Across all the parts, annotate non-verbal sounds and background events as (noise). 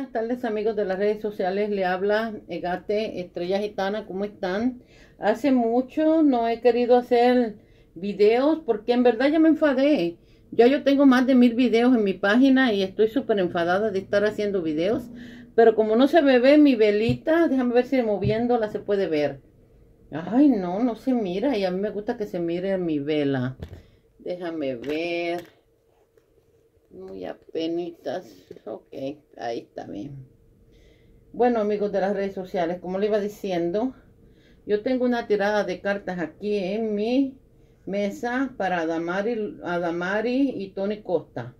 Buenas tardes amigos de las redes sociales, le habla Egate Estrella Gitana, ¿cómo están? Hace mucho no he querido hacer videos porque en verdad ya me enfadé. Ya yo tengo más de mil videos en mi página y estoy súper enfadada de estar haciendo videos. Pero como no se me ve mi velita, déjame ver si moviéndola se puede ver. Ay, no, no se mira y a mí me gusta que se mire mi vela. Déjame ver. Muy apenitas. Ok, ahí está bien. Bueno, amigos de las redes sociales, como le iba diciendo, yo tengo una tirada de cartas aquí en mi mesa para Adamari, y Tony Costa.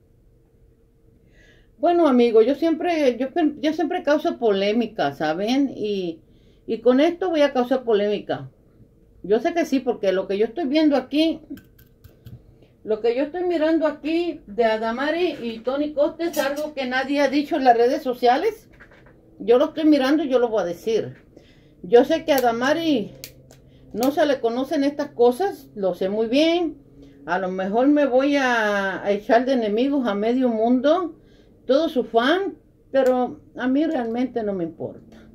Bueno, amigos, yo siempre, yo, siempre causo polémica, ¿saben? Y, y con esto voy a causar polémica. Yo sé que sí, porque lo que yo estoy viendo aquí lo que yo estoy mirando aquí de Adamari y Tony Costa es algo que nadie ha dicho en las redes sociales. Yo lo estoy mirando y yo lo voy a decir. Yo sé que a Adamari no se le conocen estas cosas, lo sé muy bien. A lo mejor me voy a, echar de enemigos a medio mundo, todo su fan, pero a mí realmente no me importa.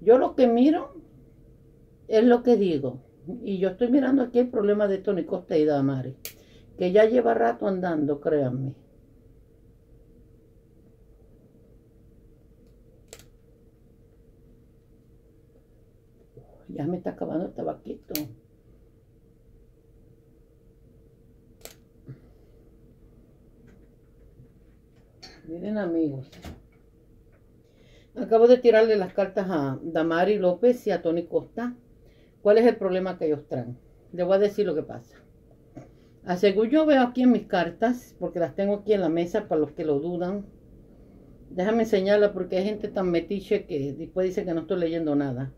Yo lo que miro es lo que digo. Y yo estoy mirando aquí el problema de Tony Costa y Adamari que ya lleva rato andando, créanme. Ya me está acabando el tabaquito. Miren amigos. Acabo de tirarle las cartas a Damari López y a Tony Costa. ¿Cuál es el problema que ellos traen? Les voy a decir lo que pasa. Ah, según yo veo aquí en mis cartas, porque las tengo aquí en la mesa para los que lo dudan, déjame enseñarla porque hay gente tan metiche que después dice que no estoy leyendo nada.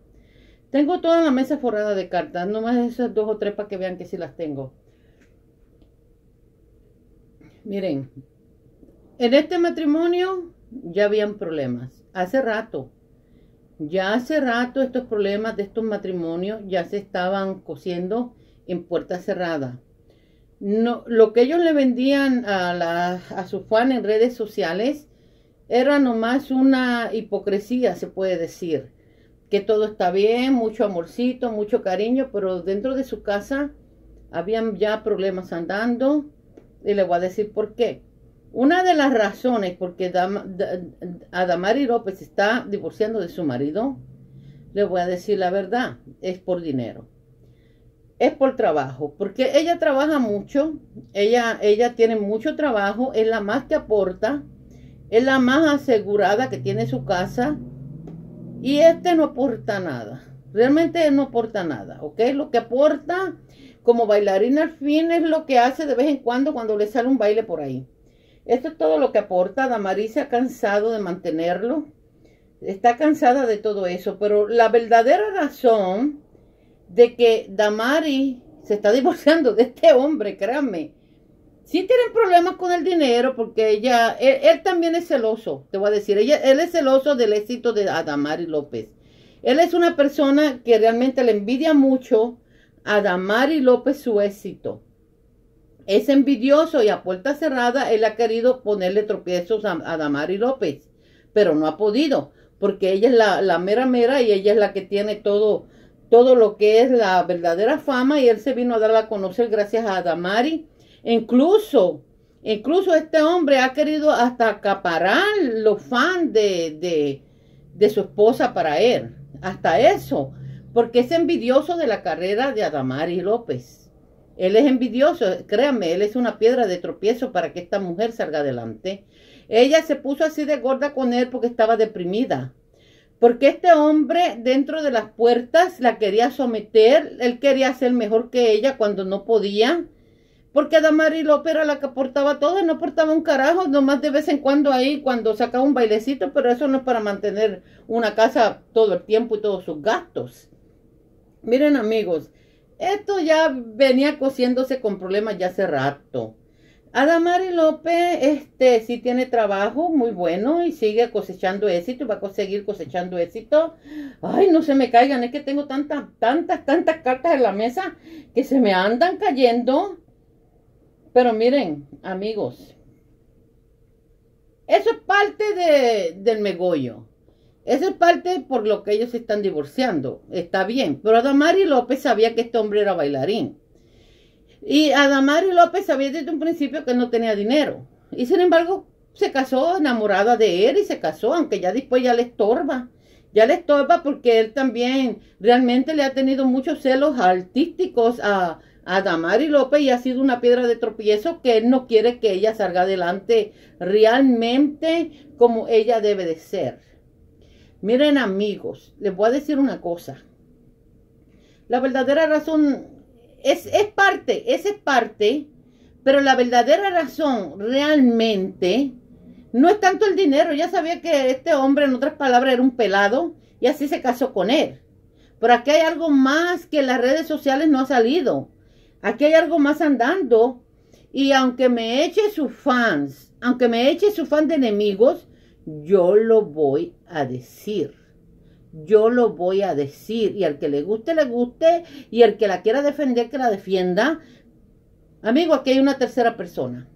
Tengo toda la mesa forrada de cartas, nomás esas dos o tres para que vean que sí las tengo. Miren, en este matrimonio ya habían problemas, hace rato. Ya hace rato estos problemas de estos matrimonios ya se estaban cosiendo en puerta cerrada lo que ellos le vendían a, la, a su Juan en redes sociales era nomás una hipocresía, se puede decir. Que todo está bien, mucho amorcito, mucho cariño, pero dentro de su casa habían ya problemas andando. Y le voy a decir por qué. Una de las razones por que Adamari López está divorciando de su marido, le voy a decir la verdad, es por dinero es por trabajo, porque ella trabaja mucho, ella, ella tiene mucho trabajo, es la más que aporta, es la más asegurada que tiene su casa y este no aporta nada, realmente no aporta nada, ¿ok? Lo que aporta como bailarina al fin es lo que hace de vez en cuando cuando le sale un baile por ahí. Esto es todo lo que aporta. Damaris se ha cansado de mantenerlo. Está cansada de todo eso. Pero la verdadera razón de que Damari se está divorciando de este hombre, créanme. Sí tienen problemas con el dinero porque ella, él, también es celoso, te voy a decir, ella, él es celoso del éxito de Adamari López. Él es una persona que realmente le envidia mucho a Damari López su éxito. Es envidioso y a puerta cerrada él ha querido ponerle tropiezos a, Damari López, pero no ha podido porque ella es la mera mera y ella es la que tiene todo, todo lo que es la verdadera fama y él se vino a darla a conocer gracias a Adamari, Incluso, incluso este hombre ha querido hasta acaparar los fans de, de, de su esposa para él. Hasta eso, porque es envidioso de la carrera de Adamari López. Él es envidioso, créanme, él es una piedra de tropiezo para que esta mujer salga adelante. Ella se puso así de gorda con él porque estaba deprimida porque este hombre dentro de las puertas la quería someter, él quería ser mejor que ella cuando no podía, porque Damari López era la que portaba todo y no portaba un carajo, nomás de vez en cuando ahí cuando sacaba un bailecito, pero eso no es para mantener una casa todo el tiempo y todos sus gastos. Miren amigos, esto ya venía cosiéndose con problemas ya hace rato. Adamari López, este, sí tiene trabajo muy bueno y sigue cosechando éxito y va a seguir cosechando éxito. Ay, no se me caigan, es que tengo tantas, tantas, tantas cartas en la mesa que se me andan cayendo. Pero miren, amigos, eso es parte del megollo. Eso es parte por lo que ellos se están divorciando. Está bien. Pero Adamari López sabía que este hombre era bailarín. Y Adamario López sabía desde un principio que no tenía dinero. Y sin embargo, se casó enamorada de él y se casó, aunque ya después ya le estorba. Ya le estorba porque él también realmente le ha tenido muchos celos artísticos a, a López y ha sido una piedra de tropiezo que él no quiere que ella salga adelante realmente como ella debe de ser. Miren amigos, les voy a decir una cosa. La verdadera razón es, parte, esa es parte, pero la verdadera razón realmente no es tanto el dinero. Ya sabía que este hombre, en otras palabras, era un pelado y así se casó con él. Pero aquí hay algo más que en las redes sociales no ha salido. Aquí hay algo más andando. Y aunque me eche sus fans, aunque me eche su fan de enemigos, yo lo voy a decir yo lo voy a decir. Y al que le guste, le guste. Y al que la quiera defender, que la defienda. Amigo, aquí hay una tercera persona.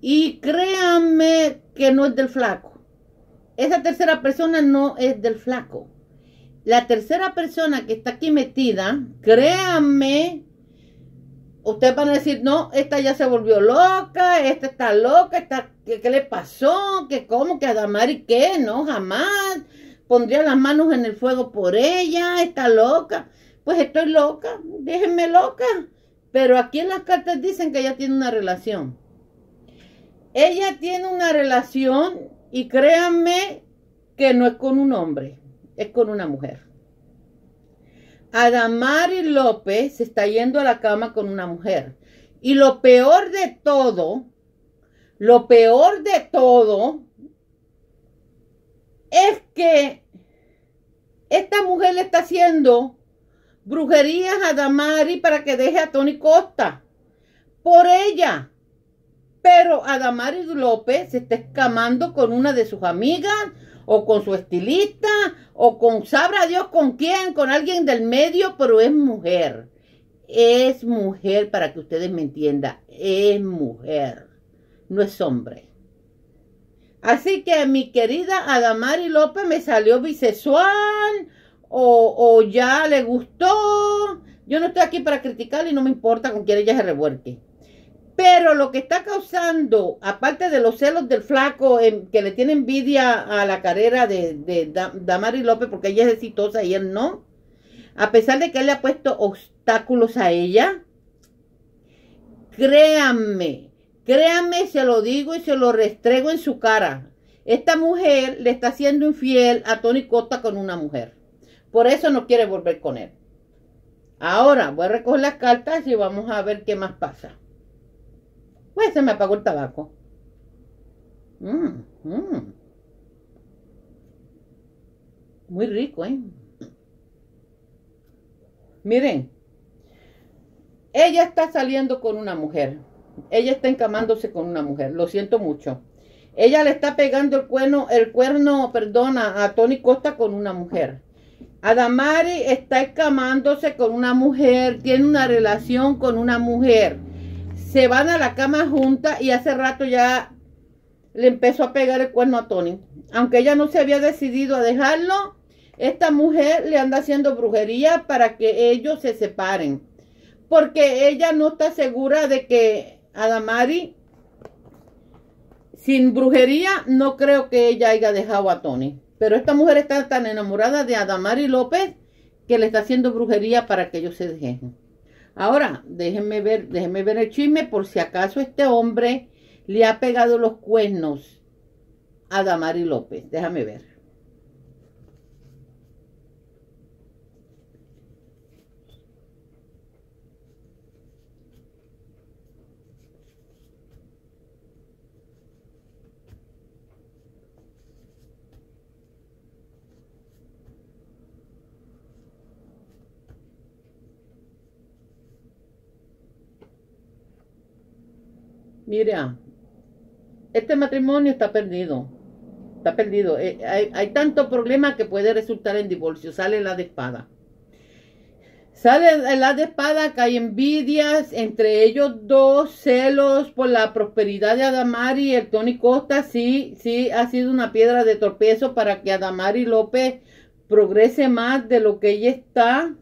Y créanme que no es del flaco. Esa tercera persona no es del flaco. La tercera persona que está aquí metida, créanme, ustedes van a decir, no, esta ya se volvió loca, esta está loca, ¿qué, le pasó? ¿Qué, ¿Cómo? ¿Qué, ¿Que Damari qué? No, jamás pondría las manos en el fuego por ella, está loca. Pues estoy loca, déjenme loca. Pero aquí en las cartas dicen que ella tiene una relación. Ella tiene una relación y créanme que no es con un hombre, es con una mujer. Adamari López se está yendo a la cama con una mujer. Y lo peor de todo, lo peor de todo es que esta mujer le está haciendo brujerías a Damari para que deje a Tony Costa. Por ella. Pero Damari López se está escamando con una de sus amigas o con su estilista o con sabrá Dios con quién, con alguien del medio, pero es mujer. Es mujer para que ustedes me entiendan. Es mujer. No es hombre. Así que mi querida Adamari López me salió bisexual o, ya le gustó. Yo no estoy aquí para criticar y no me importa con quién ella se revuelque. Pero lo que está causando, aparte de los celos del flaco em, que le tiene envidia a la carrera de, de, de Damari López porque ella es exitosa y él no, a pesar de que él le ha puesto obstáculos a ella, créanme, Créanme, se lo digo y se lo restrego en su cara. Esta mujer le está haciendo infiel a Tony Costa con una mujer. Por eso no quiere volver con él. Ahora voy a recoger las cartas y vamos a ver qué más pasa. Pues se me apagó el tabaco. Mm, mm. Muy rico, ¿eh? Miren, ella está saliendo con una mujer ella está encamándose con una mujer, lo siento mucho. Ella le está pegando el cuerno, el cuerno, perdona, a Tony Costa con una mujer. Adamari está encamándose con una mujer, tiene una relación con una mujer. Se van a la cama juntas y hace rato ya le empezó a pegar el cuerno a Tony. Aunque ella no se había decidido a dejarlo, esta mujer le anda haciendo brujería para que ellos se separen. Porque ella no está segura de que Adamari, sin brujería, no creo que ella haya dejado a Tony. Pero esta mujer está tan enamorada de Adamari López que le está haciendo brujería para que ellos se dejen. Ahora, déjenme ver, déjenme ver el chisme por si acaso este hombre le ha pegado los cuernos a Adamari López. Déjame ver. Mira, este matrimonio está perdido. Está perdido. Eh, hay, hay tanto problema que puede resultar en divorcio. Sale la de espada. Sale la de espada que hay envidias entre ellos dos, celos por la prosperidad de Adamari. El Tony Costa sí, sí ha sido una piedra de torpezo para que Adamari López progrese más de lo que ella está.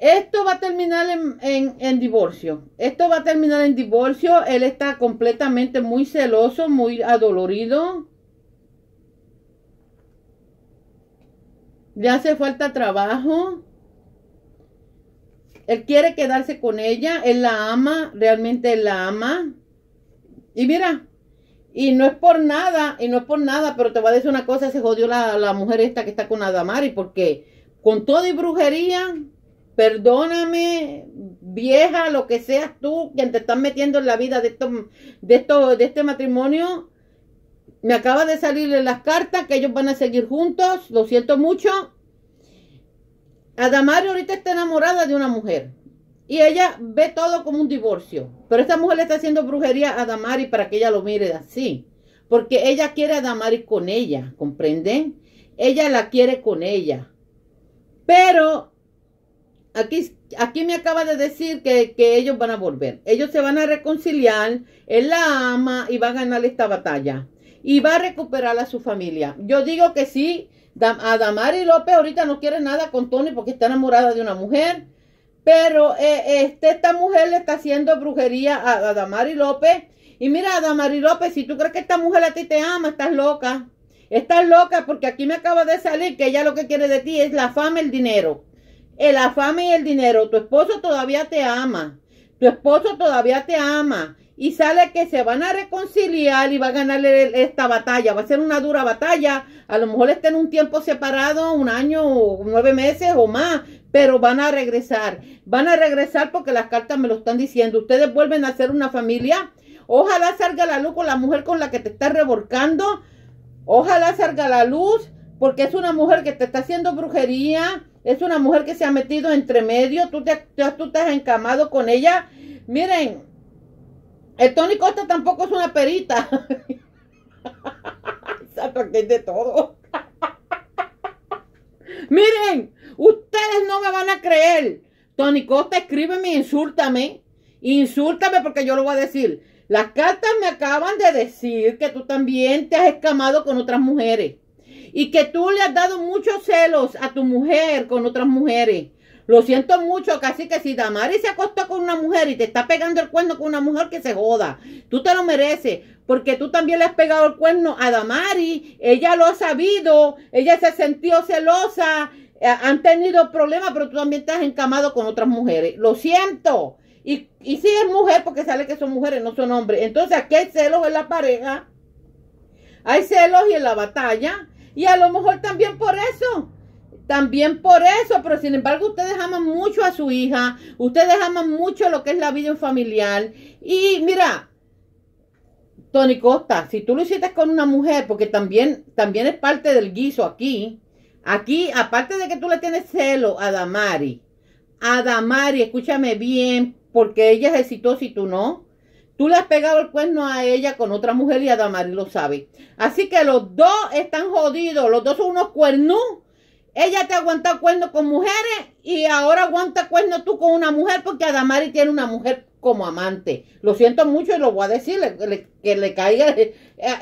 Esto va a terminar en, divorcio. Esto va a terminar en divorcio. Él está completamente muy celoso, muy adolorido. Le hace falta trabajo. Él quiere quedarse con ella. Él la ama, realmente él la ama. Y mira, y no es por nada, y no es por nada, pero te voy a decir una cosa, se jodió la, la mujer esta que está con Adamari, porque con todo y brujería, Perdóname, vieja, lo que seas tú, quien te estás metiendo en la vida de, de, de este matrimonio. Me acaba de salir las cartas que ellos van a seguir juntos. Lo siento mucho. Adamari ahorita está enamorada de una mujer. Y ella ve todo como un divorcio. Pero esta mujer le está haciendo brujería a Adamari para que ella lo mire así. Porque ella quiere a Adamari con ella, ¿comprenden? Ella la quiere con ella. Pero Aquí, aquí me acaba de decir que, ellos van a volver. Ellos se van a reconciliar. Él la ama y va a ganar esta batalla. Y va a recuperar a su familia. Yo digo que sí. A López ahorita no quiere nada con Tony porque está enamorada de una mujer. Pero eh, este, esta mujer le está haciendo brujería a, a, Damari López. Y mira, Damari López, si tú crees que esta mujer a ti te ama, estás loca. Estás loca porque aquí me acaba de salir que ella lo que quiere de ti es la fama, el dinero el fama y el dinero. Tu esposo todavía te ama. Tu esposo todavía te ama. Y sale que se van a reconciliar y va a ganar esta batalla. Va a ser una dura batalla. A lo mejor estén un tiempo separado, un año, o nueve meses o más. Pero van a regresar. Van a regresar porque las cartas me lo están diciendo. Ustedes vuelven a ser una familia. Ojalá salga la luz con la mujer con la que te está revolcando. Ojalá salga la luz porque es una mujer que te está haciendo brujería es una mujer que se ha metido entre medio. Tú te, tú te has encamado con ella. Miren, el Tony Costa tampoco es una perita. Satanés (laughs) de todo. (laughs) Miren, ustedes no me van a creer. Tony Costa, escríbeme, insúltame. Insúltame porque yo lo voy a decir. Las cartas me acaban de decir que tú también te has escamado con otras mujeres y que tú le has dado muchos celos a tu mujer con otras mujeres. Lo siento mucho, casi que si Damari se acostó con una mujer y te está pegando el cuerno con una mujer que se joda, tú te lo mereces, porque tú también le has pegado el cuerno a Damari, ella lo ha sabido, ella se sintió celosa, eh, han tenido problemas, pero tú también te has encamado con otras mujeres. Lo siento. Y, y si es mujer, porque sale que son mujeres, no son hombres. Entonces aquí hay celos en la pareja, hay celos y en la batalla, y a lo mejor también por eso. También por eso, pero sin embargo ustedes aman mucho a su hija, ustedes aman mucho lo que es la vida familiar. Y mira, Tony Costa, si tú lo hiciste con una mujer, porque también, también es parte del guiso aquí, aquí, aparte de que tú le tienes celo a Damari, a Damari, escúchame bien, porque ella es exitosa y tú no. Tú le has pegado el cuerno a ella con otra mujer y a Damari lo sabe. Así que los dos están jodidos. Los dos son unos cuernos. Ella te aguanta cuerno con mujeres y ahora aguanta cuerno tú con una mujer porque Adamari tiene una mujer como amante. Lo siento mucho y lo voy a decir, que le caiga. Eh,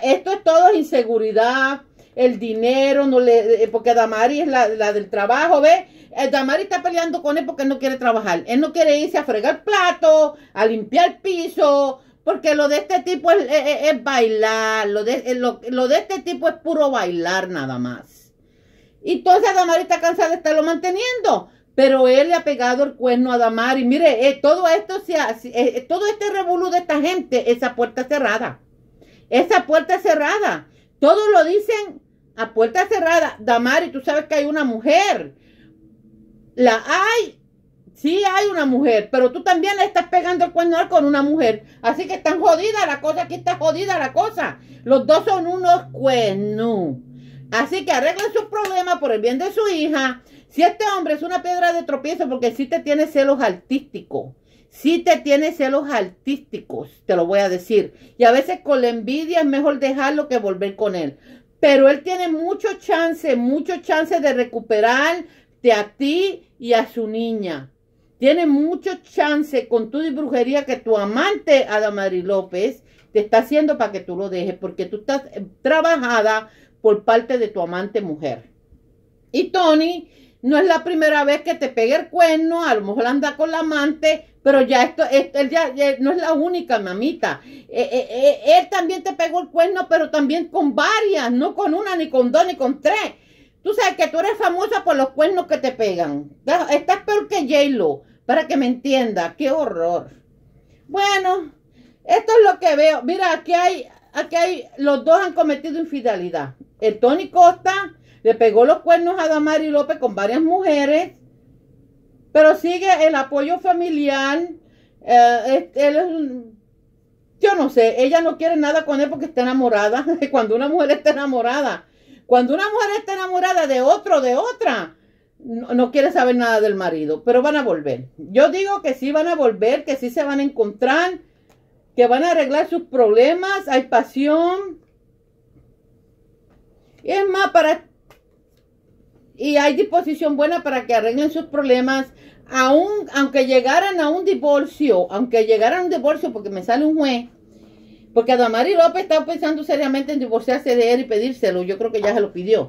esto es todo inseguridad, el dinero, no le, eh, porque Adamari es la, del trabajo, ¿ves? Eh, Damari está peleando con él porque no quiere trabajar. Él no quiere irse a fregar plato, a limpiar piso, porque lo de este tipo es, bailar, lo de, lo, de este tipo es puro bailar nada más. Y entonces Adamari está cansada de estarlo manteniendo. Pero él le ha pegado el cuerno a Damari. Mire, eh, todo esto se hace, eh, eh, todo este revolú de esta gente, esa puerta cerrada. Esa puerta cerrada. Todos lo dicen a puerta cerrada. Damari, tú sabes que hay una mujer. La hay Sí hay una mujer, pero tú también le estás pegando el cuerno con una mujer. Así que están jodidas la cosa, aquí está jodida la cosa. Los dos son unos cuernos. Así que arreglen sus problemas por el bien de su hija. Si este hombre es una piedra de tropiezo, porque sí te tiene celos artísticos. Sí te tiene celos artísticos, te lo voy a decir. Y a veces con la envidia es mejor dejarlo que volver con él. Pero él tiene mucho chance, mucho chance de recuperarte a ti y a su niña. Tiene mucho chance con tu brujería que tu amante, Adamari López, te está haciendo para que tú lo dejes, porque tú estás eh, trabajada por parte de tu amante mujer. Y Tony, no es la primera vez que te pegue el cuerno, a lo mejor anda con la amante, pero ya esto, él ya, no es la única, mamita. Eh, eh, él también te pegó el cuerno, pero también con varias, no con una, ni con dos, ni con tres. Tú sabes que tú eres famosa por los cuernos que te pegan. Estás peor que j para que me entienda. ¡Qué horror! Bueno, esto es lo que veo. Mira, aquí hay, aquí hay, los dos han cometido infidelidad. El Tony Costa le pegó los cuernos a Damari López con varias mujeres, pero sigue el apoyo familiar. Eh, yo no sé, ella no quiere nada con él porque está enamorada. (laughs) Cuando una mujer está enamorada, cuando una mujer está enamorada de otro, de otra, no, quiere saber nada del marido, pero van a volver. Yo digo que sí van a volver, que sí se van a encontrar, que van a arreglar sus problemas, hay pasión. Y es más, para... Y hay disposición buena para que arreglen sus problemas. aunque llegaran a un divorcio, aunque llegaran a un divorcio porque me sale un juez, porque Adamari López está pensando seriamente en divorciarse de él y pedírselo. Yo creo que ya se lo pidió.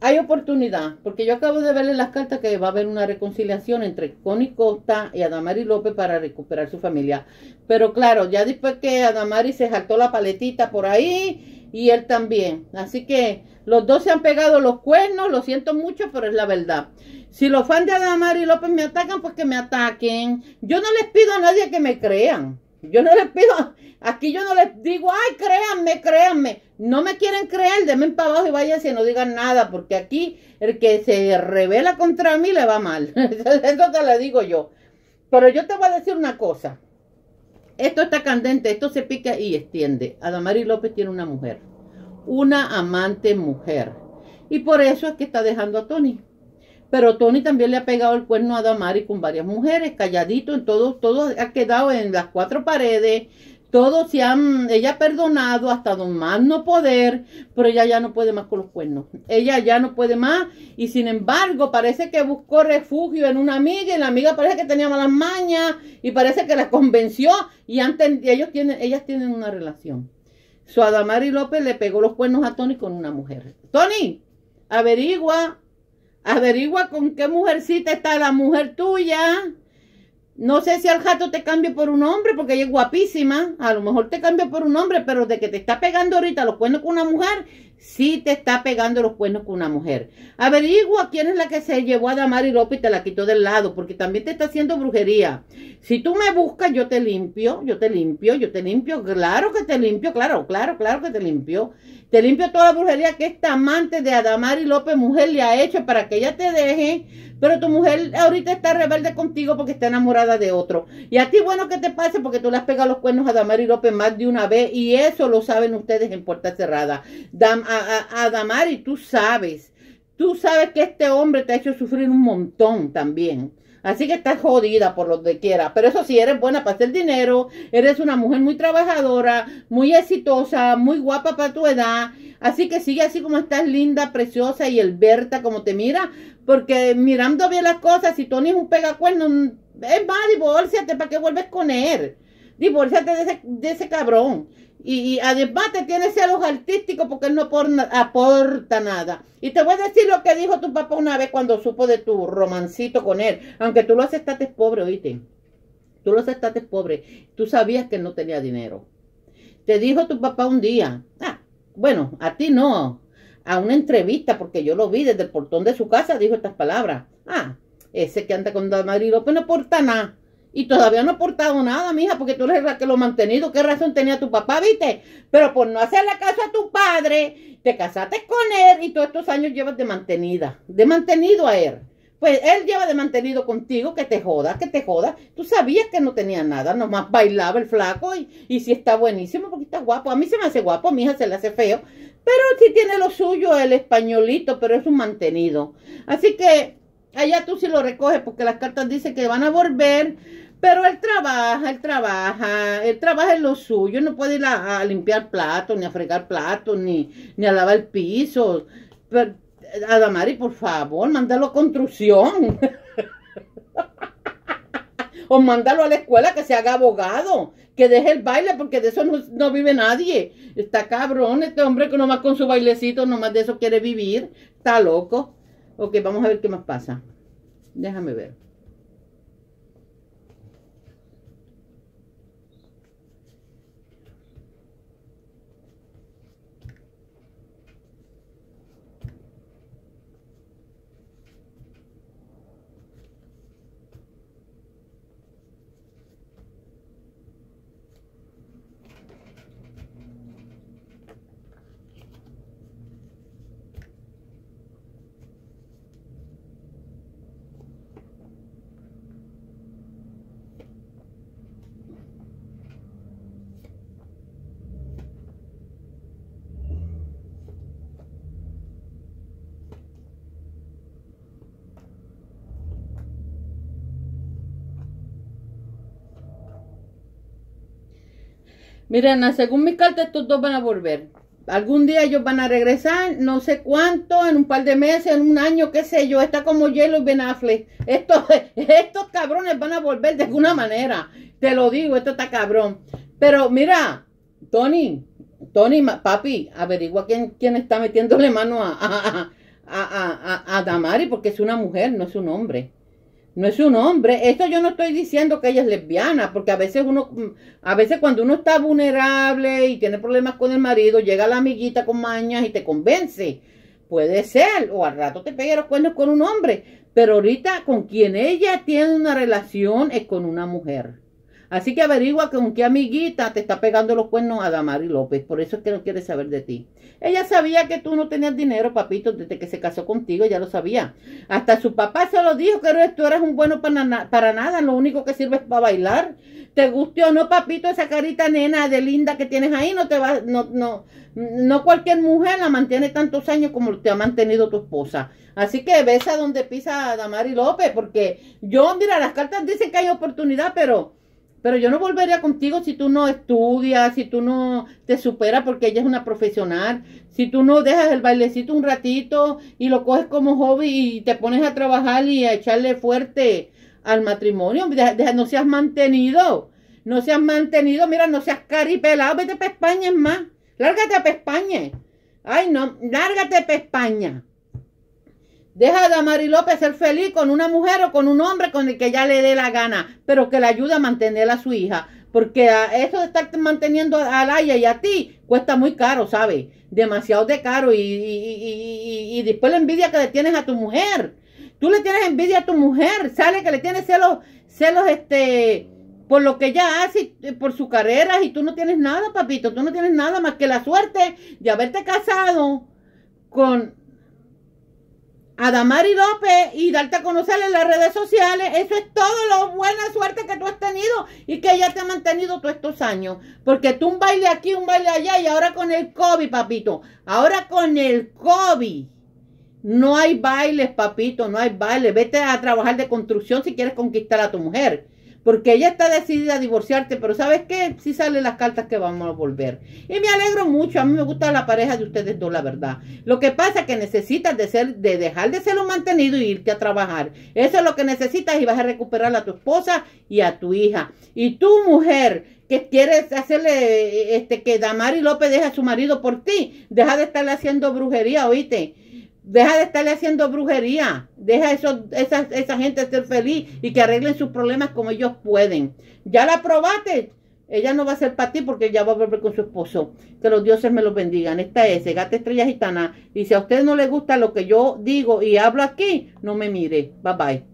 Hay oportunidad, porque yo acabo de verle las cartas que va a haber una reconciliación entre Connie Costa y Adamari López para recuperar su familia. Pero claro, ya después que Adamari se jactó la paletita por ahí y él también. Así que los dos se han pegado los cuernos, lo siento mucho, pero es la verdad. Si los fans de Adamari López me atacan, pues que me ataquen. Yo no les pido a nadie que me crean. Yo no les pido, aquí yo no les digo, ay, créanme, créanme. No me quieren creer, denme para abajo y váyanse y no digan nada, porque aquí el que se revela contra mí le va mal. (laughs) Eso te lo digo yo. Pero yo te voy a decir una cosa. Esto está candente, esto se pica y extiende. Adamari López tiene una mujer, una amante mujer. Y por eso es que está dejando a Tony. Pero Tony también le ha pegado el cuerno a Damari con varias mujeres, calladito, en todo, todo ha quedado en las cuatro paredes, todos se han, ella ha perdonado hasta don más no poder, pero ella ya no puede más con los cuernos. Ella ya no puede más y sin embargo parece que buscó refugio en una amiga y la amiga parece que tenía malas mañas y parece que la convenció y antes, ellos tienen, ellas tienen una relación. Su Adamari López le pegó los cuernos a Tony con una mujer. Tony, averigua Averigua con qué mujercita está la mujer tuya. No sé si al jato te cambie por un hombre, porque ella es guapísima. A lo mejor te cambio por un hombre, pero de que te está pegando ahorita lo cuento con una mujer, si te está pegando los cuernos con una mujer. Averigua quién es la que se llevó a Damari López y te la quitó del lado, porque también te está haciendo brujería. Si tú me buscas, yo te limpio, yo te limpio, yo te limpio, claro que te limpio, claro, claro, claro que te limpio. Te limpio toda la brujería que esta amante de y López, mujer, le ha hecho para que ella te deje. Pero tu mujer ahorita está rebelde contigo porque está enamorada de otro. Y a ti, bueno, que te pase porque tú le has pegado los cuernos a y López más de una vez. Y eso lo saben ustedes en Puerta Cerrada a, tú sabes, tú sabes que este hombre te ha hecho sufrir un montón también. Así que estás jodida por lo que quiera. Pero eso sí, eres buena para hacer dinero. Eres una mujer muy trabajadora, muy exitosa, muy guapa para tu edad. Así que sigue así como estás linda, preciosa y Elberta como te mira. Porque mirando bien las cosas, si Tony es un pegacuerno, es más, divórciate para que vuelves con él. Divórciate de ese, de ese cabrón. Y, además te tiene celos artísticos porque él no aporta nada. Y te voy a decir lo que dijo tu papá una vez cuando supo de tu romancito con él. Aunque tú lo aceptaste pobre, oíste. Tú lo aceptaste pobre. Tú sabías que no tenía dinero. Te dijo tu papá un día. Ah, bueno, a ti no. A una entrevista, porque yo lo vi desde el portón de su casa, dijo estas palabras. Ah, ese que anda con Damari López no aporta nada. Y todavía no ha aportado nada, mija, porque tú eres la que lo mantenido. ¿Qué razón tenía tu papá, viste? Pero por no hacerle caso a tu padre, te casaste con él y todos estos años llevas de mantenida, de mantenido a él. Pues él lleva de mantenido contigo, que te joda, que te jodas. Tú sabías que no tenía nada, nomás bailaba el flaco y, si sí está buenísimo porque está guapo. A mí se me hace guapo, a mi hija se le hace feo. Pero sí tiene lo suyo el españolito, pero es un mantenido. Así que Allá tú sí lo recoges porque las cartas dicen que van a volver. Pero él trabaja, él trabaja, él trabaja en lo suyo. No puede ir a, limpiar platos, ni a fregar platos, ni, ni a lavar pisos. Pero, Adamari, por favor, mándalo a construcción. (laughs) o mándalo a la escuela que se haga abogado, que deje el baile, porque de eso no, no, vive nadie. Está cabrón este hombre que nomás con su bailecito, nomás de eso quiere vivir. Está loco. Ok, vamos a ver qué más pasa. Déjame ver. Miren, según mi carta, estos dos van a volver. Algún día ellos van a regresar, no sé cuánto, en un par de meses, en un año, qué sé yo. Está como hielo y Ben (laughs) Estos, cabrones van a volver de alguna manera. Te lo digo, esto está cabrón. Pero mira, Tony, Tony, papi, averigua quién, está metiéndole mano a, a, a, a Damari, porque es una mujer, no es un hombre no es un hombre. Esto yo no estoy diciendo que ella es lesbiana, porque a veces uno, mm, a veces cuando uno está vulnerable y tiene problemas con el marido, llega la amiguita con mañas y te convence. Puede ser, o al rato te pega los cuernos con un hombre, pero ahorita con quien ella tiene una relación es con una mujer. Así que averigua con qué amiguita te está pegando los cuernos a Damari López. Por eso es que no quiere saber de ti. Ella sabía que tú no tenías dinero, papito, desde que se casó contigo, ya lo sabía. Hasta su papá se lo dijo que tú eres un bueno para, nada, lo único que sirve es para bailar. Te guste o no, papito, esa carita nena de linda que tienes ahí, no te va, no, no, no cualquier mujer la mantiene tantos años como te ha mantenido tu esposa. Así que besa a donde pisa Damari López, porque yo, mira, las cartas dicen que hay oportunidad, pero pero yo no volvería contigo si tú no estudias, si tú no te superas porque ella es una profesional, si tú no dejas el bailecito un ratito y lo coges como hobby y te pones a trabajar y a echarle fuerte al matrimonio, deja, no seas mantenido, no seas mantenido, mira, no seas caripelado, vete para España es más, lárgate a España. Ay, no, lárgate para España. Deja a Damari López ser feliz con una mujer o con un hombre con el que ya le dé la gana, pero que le ayude a mantener a su hija. Porque eso de estar manteniendo a Laia y a ti cuesta muy caro, ¿sabes? Demasiado de caro. Y, y, y, y, después la envidia que le tienes a tu mujer. Tú le tienes envidia a tu mujer. Sale que le tienes celos, celos, este, por lo que ella hace, eh, por su carrera. Y tú no tienes nada, papito. Tú no tienes nada más que la suerte de haberte casado con a Damari López y darte a conocer en las redes sociales. Eso es todo lo buena suerte que tú has tenido y que ella te ha mantenido todos estos años. Porque tú un baile aquí, un baile allá y ahora con el COVID, papito. Ahora con el COVID. No hay bailes, papito, no hay bailes. Vete a trabajar de construcción si quieres conquistar a tu mujer porque ella está decidida a divorciarte, pero ¿sabes qué? si salen las cartas que vamos a volver. Y me alegro mucho, a mí me gusta la pareja de ustedes dos, la verdad. Lo que pasa es que necesitas de, ser, de dejar de ser un mantenido y irte a trabajar. Eso es lo que necesitas y vas a recuperar a tu esposa y a tu hija. Y tu mujer que quieres hacerle este, que Damari López deje a su marido por ti, deja de estarle haciendo brujería, oíste Deja de estarle haciendo brujería. Deja eso, esa, esa gente ser feliz y que arreglen sus problemas como ellos pueden. Ya la probaste. Ella no va a ser para ti porque ya va a volver con su esposo. Que los dioses me los bendigan. Esta es Gata Estrella Gitana. Y si a usted no le gusta lo que yo digo y hablo aquí, no me mire. Bye bye.